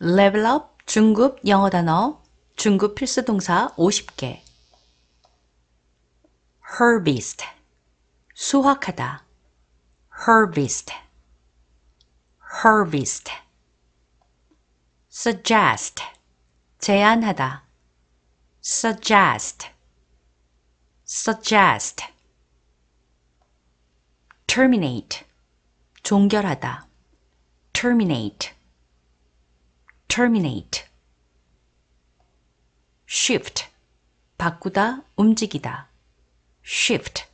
Level up 중급 영어 단어 중급 필수 동사 50개 harvest 수확하다 harvest harvest suggest 제안하다 suggest suggest terminate 종결하다 terminate terminate. shift. 바꾸다, 움직이다. shift.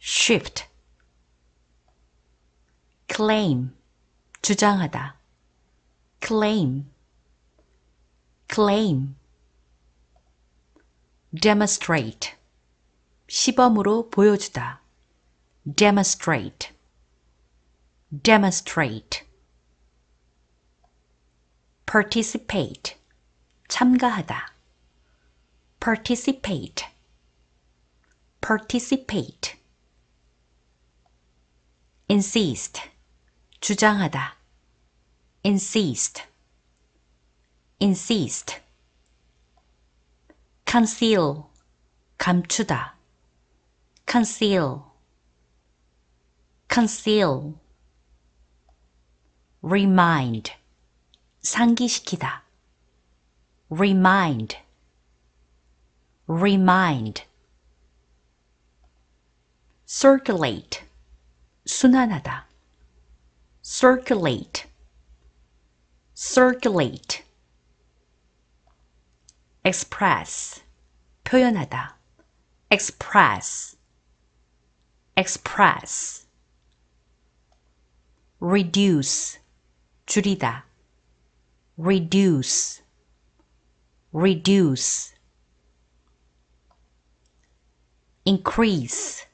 shift. claim. 주장하다. claim. claim. demonstrate. 시범으로 보여주다. demonstrate. demonstrate. participate, 참가하다. participate, participate. insist, 주장하다. insist, insist. conceal, 감추다. conceal, conceal. remind, 상기시키다. remind, remind. circulate, 순환하다. circulate, circulate. express, 표현하다. express, express. reduce, 줄이다. reduce, reduce. increase,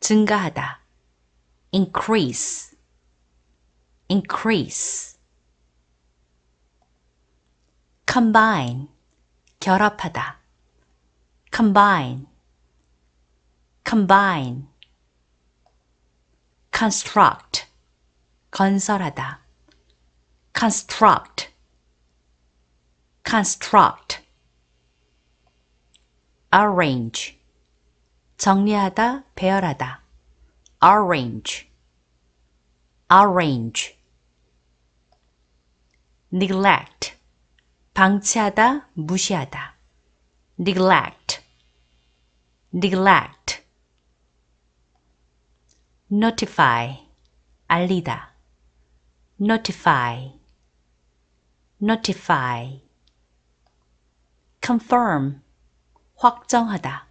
증가하다, increase, increase. combine, 결합하다, combine, combine. construct, 건설하다, construct, construct, arrange, 정리하다, 배열하다, arrange, arrange, neglect, 방치하다, 무시하다, neglect, neglect, notify, 알리다, notify, notify confirm 확정하다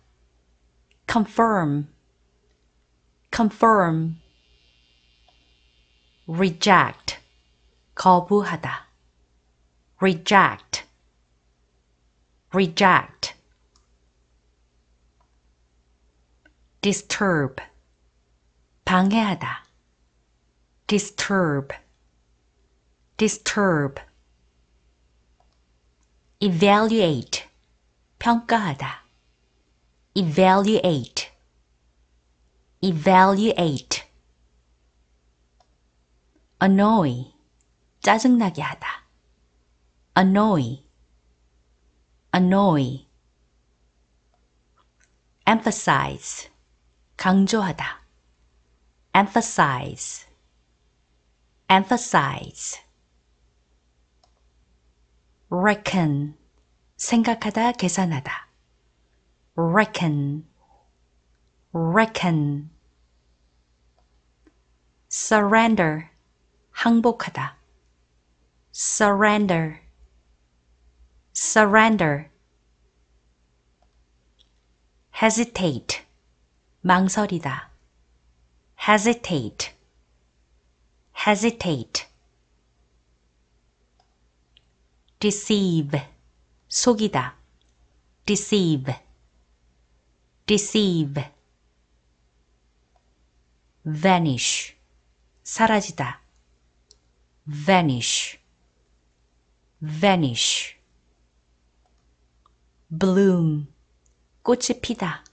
confirm confirm reject 거부하다 reject reject disturb 방해하다 disturb disturb evaluate 평가하다 evaluate evaluate annoy 짜증나게 하다 annoy annoy emphasize 강조하다 emphasize emphasize reckon 생각하다 계산하다 reckon reckon surrender 항복하다 surrender surrender hesitate 망설이다 hesitate hesitate deceive 속이다 deceive deceive vanish 사라지다 vanish vanish bloom 꽃이 피다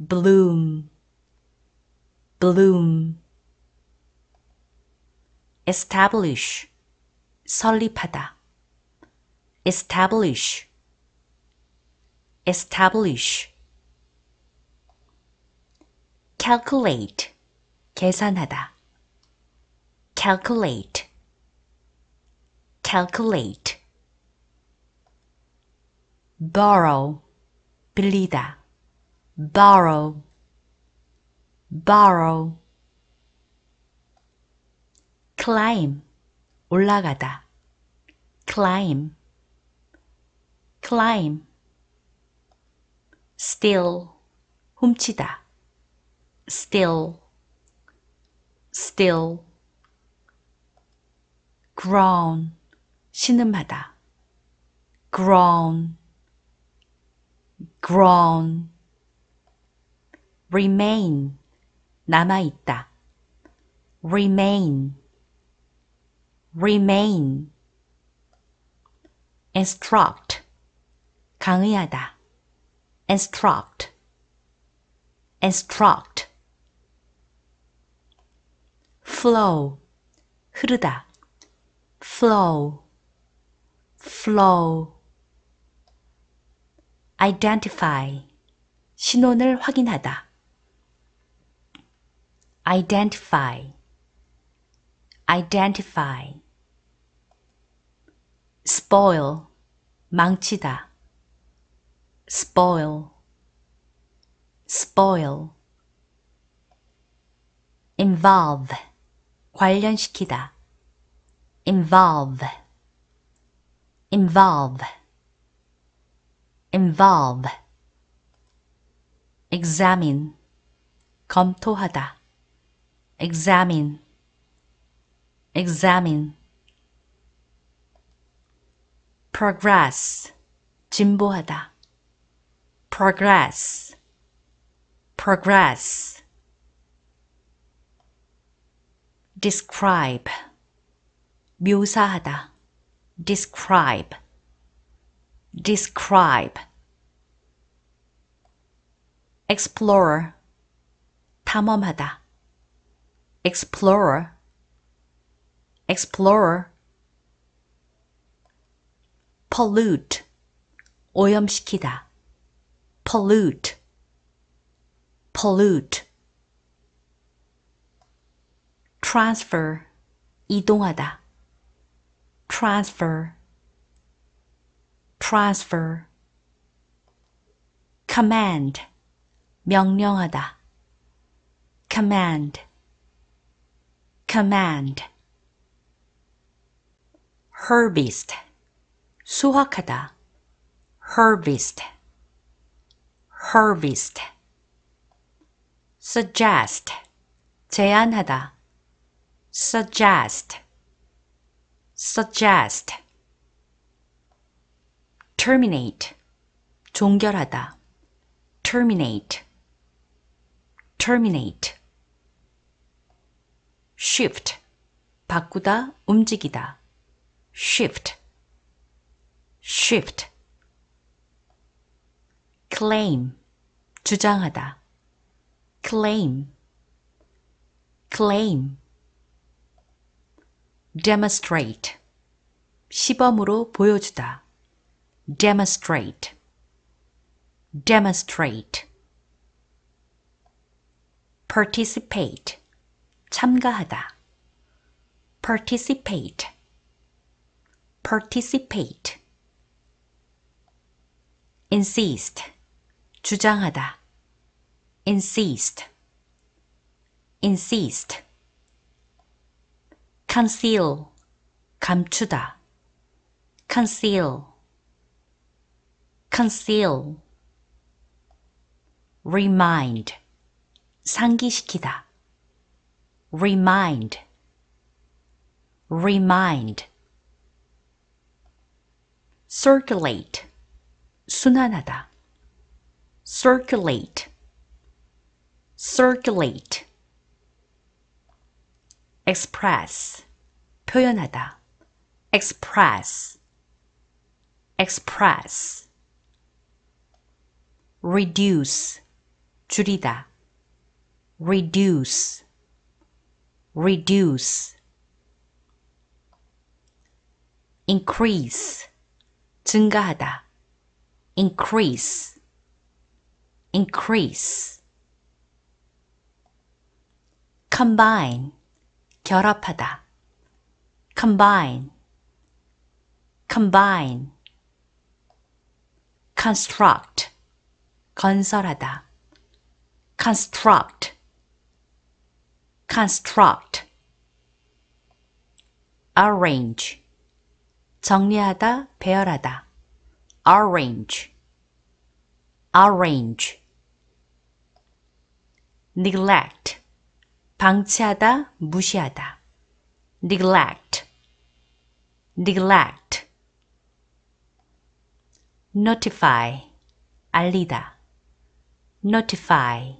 bloom bloom establish 설립하다 establish establish calculate 계산하다 calculate calculate borrow 빌리다 borrow borrow climb 올라가다 climb climb, Still, 훔치다, Still. Still. groan, 신음하다, groan, groan, remain, 남아있다, remain, remain, instruct, 강의하다 instruct instruct flow 흐르다 flow flow identify 신원을 확인하다 identify identify spoil 망치다 spoil, spoil. involve, 관련시키다. involve, involve, involve. examine, 검토하다. examine, examine. progress, 진보하다 progress progress describe 묘사하다 describe describe explore 탐험하다 explore explore pollute 오염시키다 pollute pollute transfer 이동하다 transfer transfer command 명령하다 command command harvest 수확하다 harvest harvest suggest 제안하다 suggest suggest terminate 종결하다 terminate terminate shift 바꾸다 움직이다 shift shift claim, 주장하다. claim, claim. demonstrate, 시범으로 보여주다. demonstrate, demonstrate. participate, 참가하다. participate, participate. insist, 주장하다 insist insist conceal 감추다 conceal conceal remind 상기시키다 remind remind circulate 순환하다 Circulate. circulate express 표현하다 express express reduce 줄이다 reduce reduce increase 증가하다 increase increase combine, 결합하다 combine, combine construct, 건설하다 construct, construct arrange 정리하다, 배열하다 arrange, arrange neglect, 방치하다, 무시하다. neglect, neglect. notify, 알리다. notify,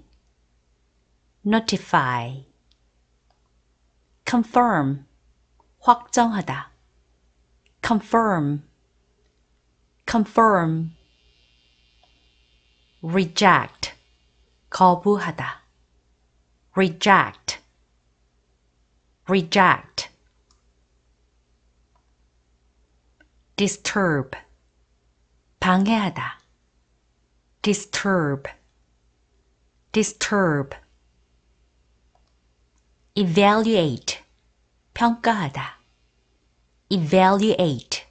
notify. confirm, 확정하다. confirm, confirm. reject, 거부하다. reject reject disturb 방해하다 disturb disturb evaluate 평가하다 evaluate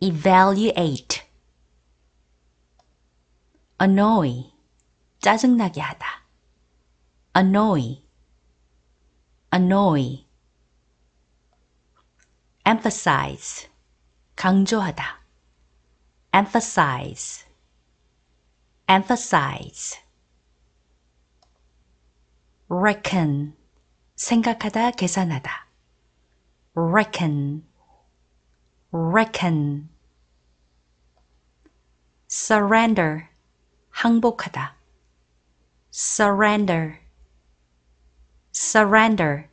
evaluate annoy 짜증나게 하다 annoy, annoy emphasize, 강조하다 emphasize, emphasize reckon, 생각하다, 계산하다 reckon, reckon surrender, 항복하다 surrender, surrender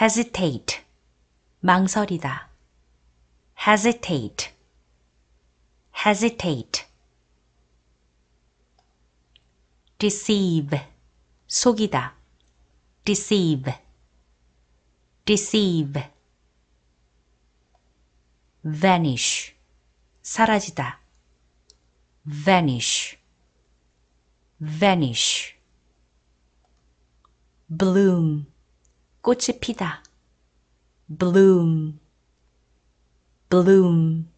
hesitate 망설이다 hesitate hesitate deceive 속이다 deceive deceive vanish 사라지다 vanish vanish bloom 꽃이 피다 bloom bloom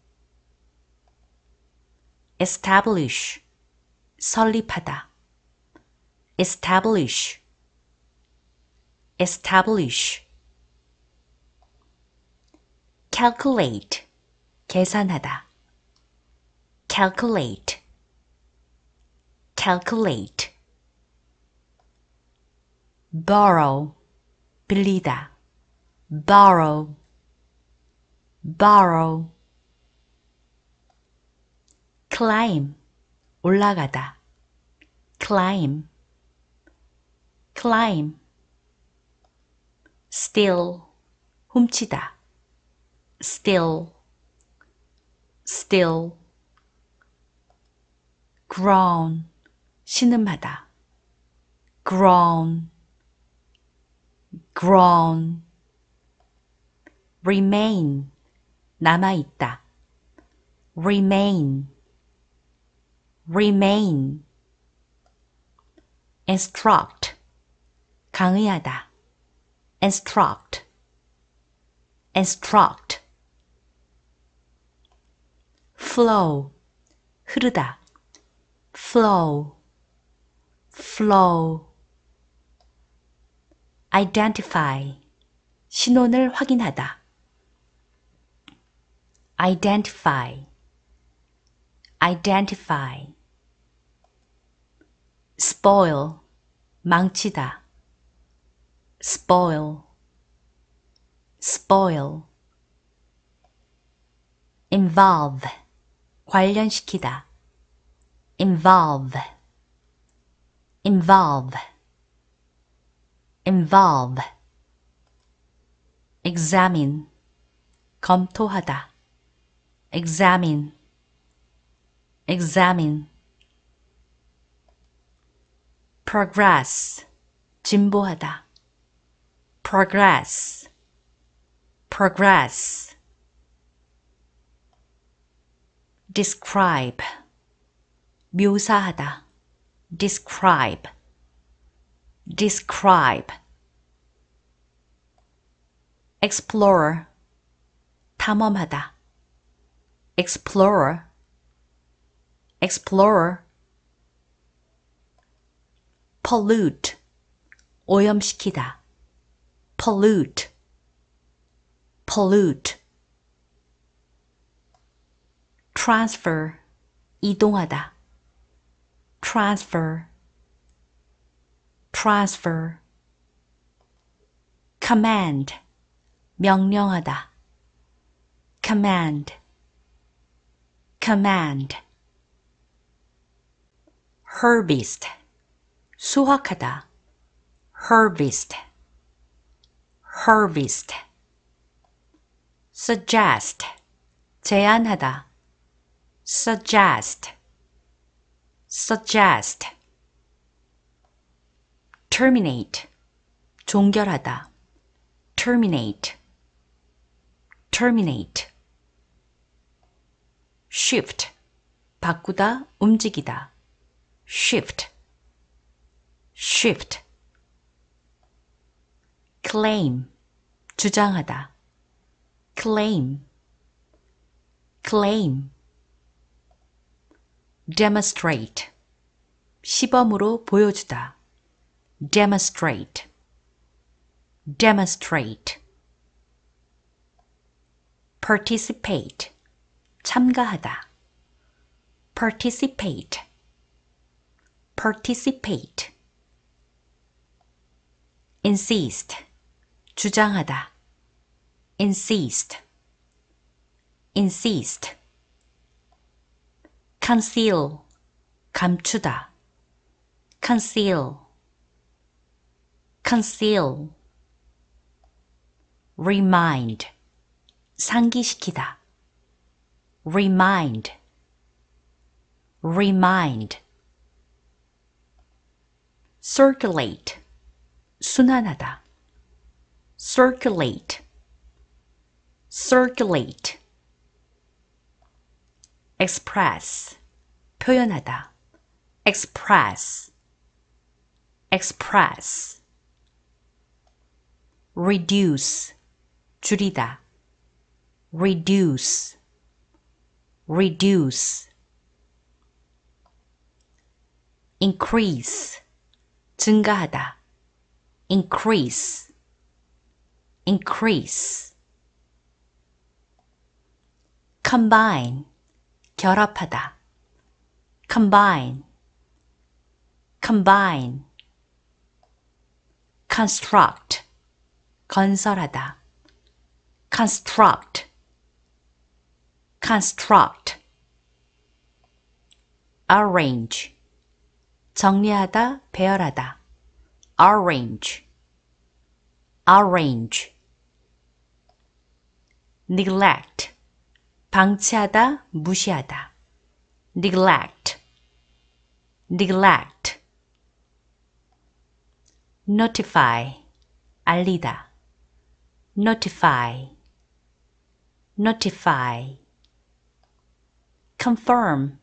establish 설립하다 establish establish calculate 계산하다 calculate calculate borrow, 빌리다, borrow, borrow, climb, 올라가다, climb, climb, s t i l l 훔치다, s t i l l s t i l l groan, 신음하다, groan, grown remain 남아있다. remain remain instruct 강의하다 instruct instruct flow 흐르다 flow flow identify 신원을 확인하다 identify identify spoil 망치다 spoil spoil involve 관련시키다 involve involve involve examine 검토하다 examine examine progress 진보하다 progress progress describe 묘사하다 describe describe explorer 탐험하다 explorer explorer pollute 오염시키다 pollute pollute transfer 이동하다 transfer transfer command 명령하다 command command harvest 수확하다 harvest harvest suggest 제안하다 suggest suggest terminate, 종결하다. terminate, terminate. shift, 바꾸다, 움직이다. shift, shift. claim, 주장하다. claim, claim. demonstrate, 시범으로 보여주다. demonstrate, demonstrate. participate, 참가하다. participate, participate. insist, 주장하다. insist, insist. conceal, 감추다. conceal, conceal, remind, 상기시키다, remind, remind, circulate, 순환하다, circulate, circulate, express, 표현하다, express, express reduce, 줄이다. reduce, reduce. increase, 증가하다. increase, increase. combine, 결합하다. combine, combine. construct, 건설하다. construct, construct, arrange, 정리하다, 배열하다. arrange, arrange, neglect, 방치하다, 무시하다. neglect, neglect, notify, 알리다. notify notify confirm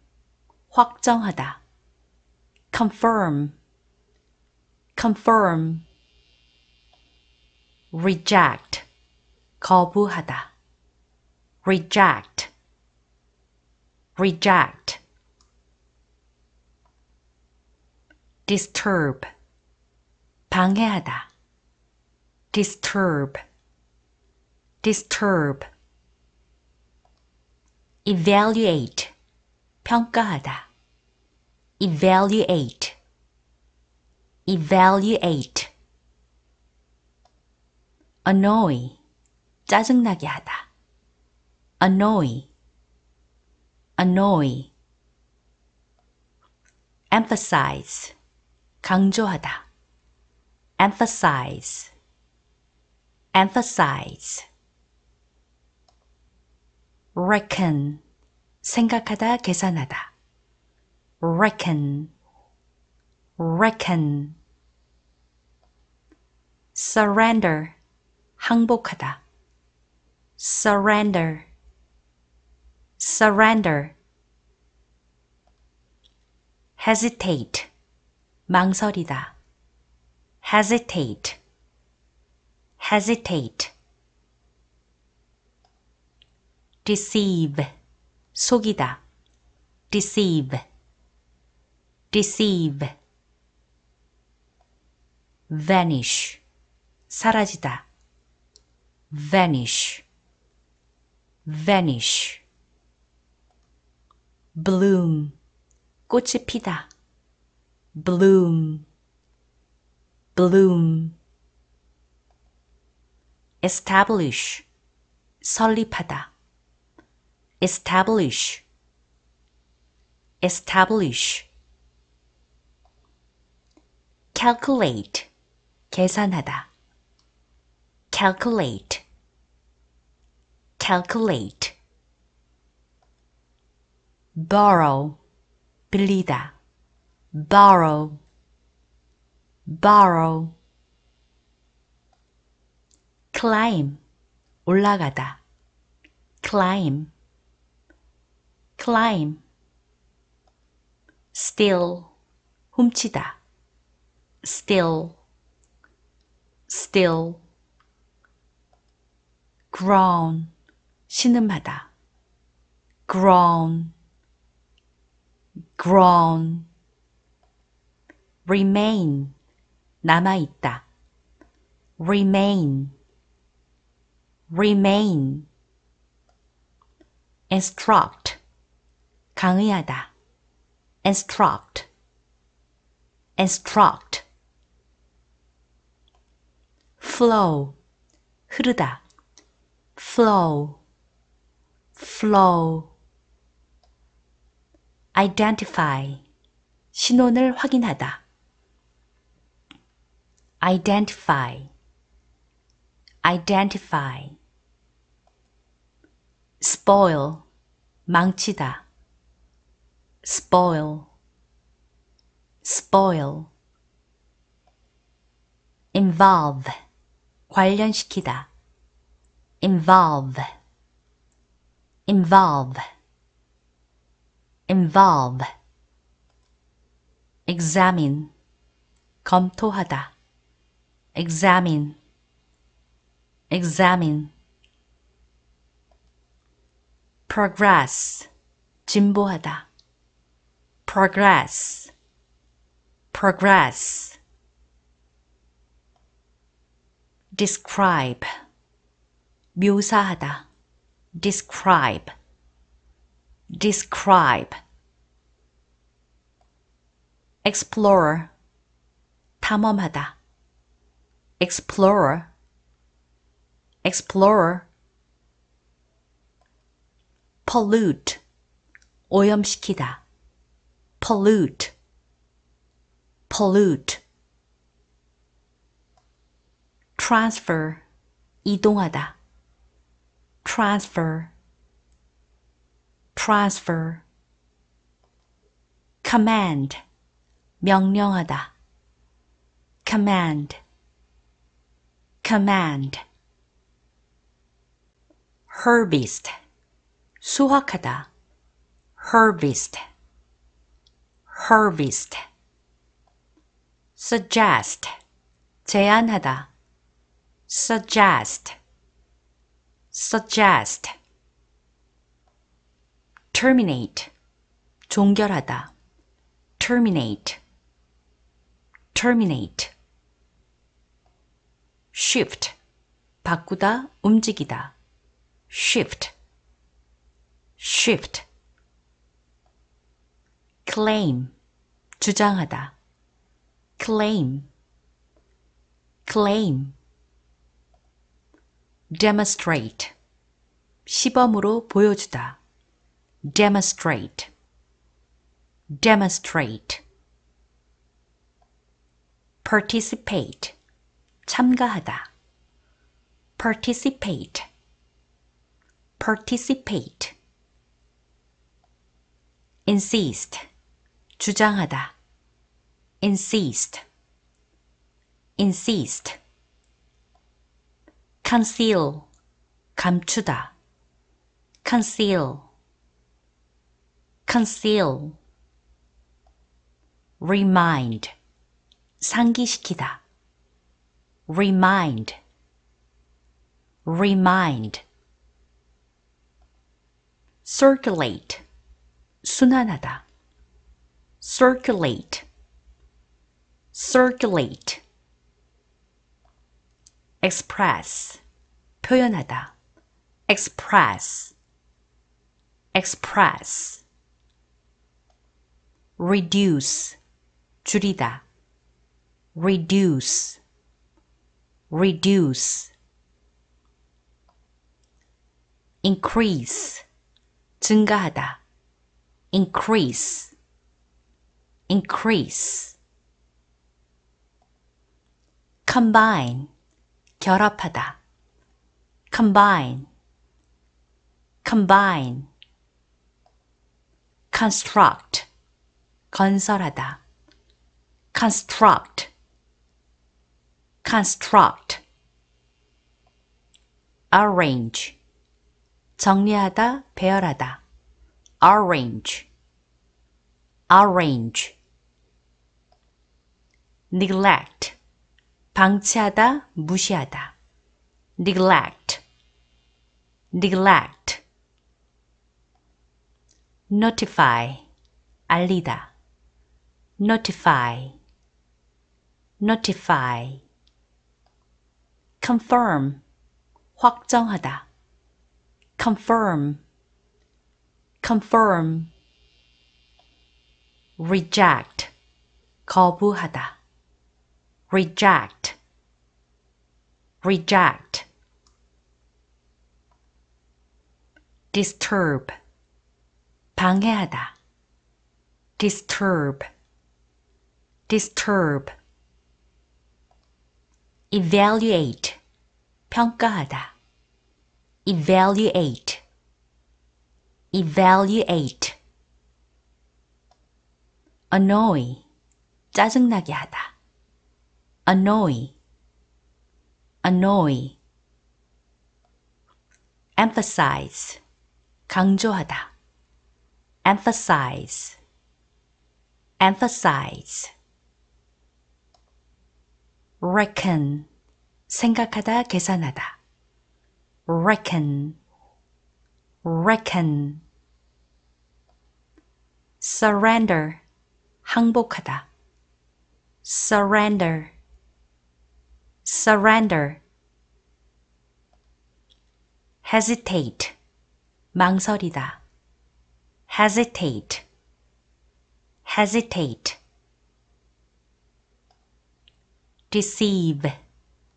확정하다 confirm confirm reject 거부하다 reject reject disturb 방해하다 disturb disturb evaluate 평가하다 evaluate evaluate annoy 짜증나게 하다 annoy annoy emphasize 강조하다 emphasize emphasize reckon 생각하다 계산하다 reckon reckon surrender 항복하다 surrender surrender hesitate 망설이다 hesitate hesitate deceive 속이다 deceive deceive vanish 사라지다 vanish vanish bloom 꽃이 피다 bloom bloom establish 설립하다 establish establish calculate 계산하다 calculate calculate borrow 빌리다 borrow borrow climb 올라가다 climb climb Still, 훔치다 Still. Still. groan 신음하다 groan groan remain 남아있다. remain remain instruct 강의하다 instruct instruct flow 흐르다 flow flow identify 신원을 확인하다 identify identify spoil 망치다 spoil, spoil. involve, 관련시키다. involve, involve, involve. examine, 검토하다. examine, examine. progress, 진보하다 progress progress describe 묘사하다 describe describe explorer 탐험하다 explorer explorer pollute 오염시키다 pollute pollute transfer 이동하다 transfer transfer command 명령하다 command command harvest 수확하다 harvest harvest suggest 제안하다 suggest suggest terminate 종결하다 terminate terminate shift 바꾸다 움직이다 shift shift claim, 주장하다. claim, claim. demonstrate, 시범으로 보여주다. demonstrate, demonstrate. participate, 참가하다. participate, participate. insist, 주장하다 insist insist conceal 감추다 conceal conceal remind 상기시키다 remind remind circulate 순환하다 circulate circulate express 표현하다 express express reduce 줄이다 reduce reduce increase 증가하다 increase increase combine, 결합하다 combine, combine construct, 건설하다 construct, construct arrange, 정리하다, 배열하다 arrange orange. neglect 방치하다, 무시하다. neglect neglect notify 알리다 notify notify confirm 확정하다 confirm confirm reject 거부하다 reject reject disturb 방해하다 disturb disturb evaluate 평가하다 evaluate evaluate annoy, 짜증나게 하다. annoy, annoy. emphasize, 강조하다. emphasize, emphasize. reckon, 생각하다, 계산하다. reckon, reckon. surrender, 항복하다. surrender, surrender. hesitate, 망설이다. hesitate, hesitate. deceive,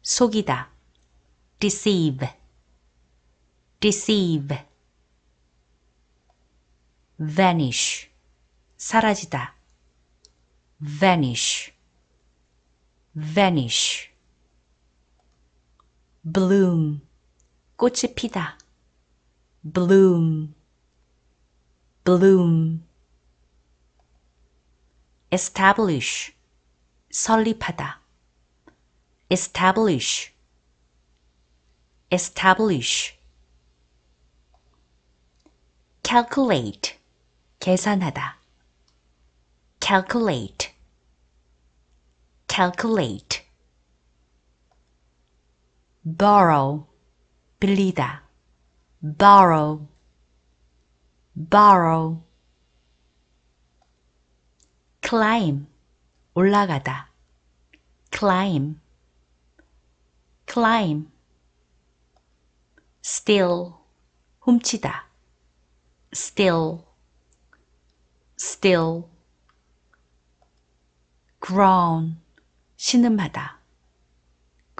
속이다. deceive, deceive. vanish, 사라지다. vanish vanish bloom 꽃이 피다 bloom bloom establish 설립하다 establish establish calculate 계산하다 calculate calculate borrow 빌리다 borrow borrow climb 올라가다 climb climb Still. 훔치다 Still. Still groan 신음하다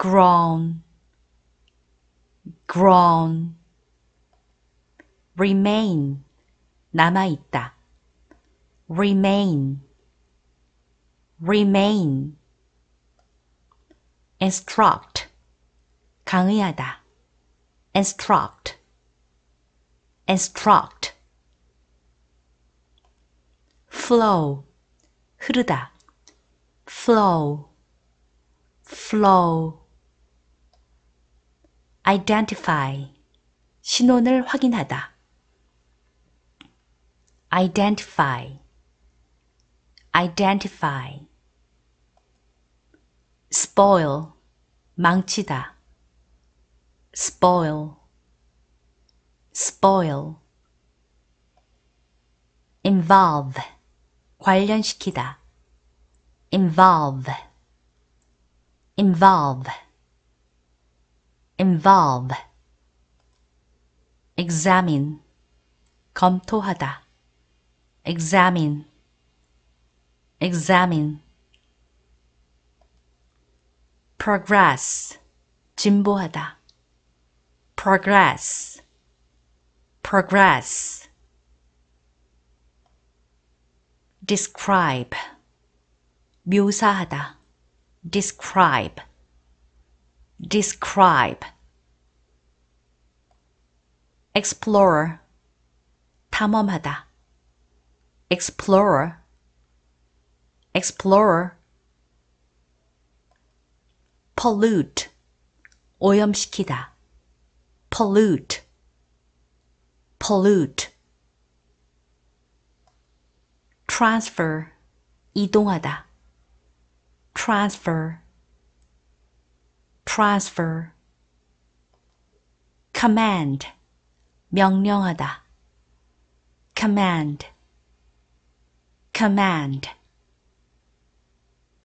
groan groan remain 남아 있다 remain remain instruct 강의하다 instruct instruct flow 흐르다 flow, flow. identify, 신원을 확인하다. identify, identify. spoil, 망치다. spoil, spoil. involve, 관련시키다. involve involve involve examine 검토하다 examine examine progress 진보하다 progress progress describe 묘사하다 describe describe explorer 탐험하다 explorer explorer pollute 오염시키다 pollute pollute transfer 이동하다 transfer, transfer, command, 명령하다, command, command.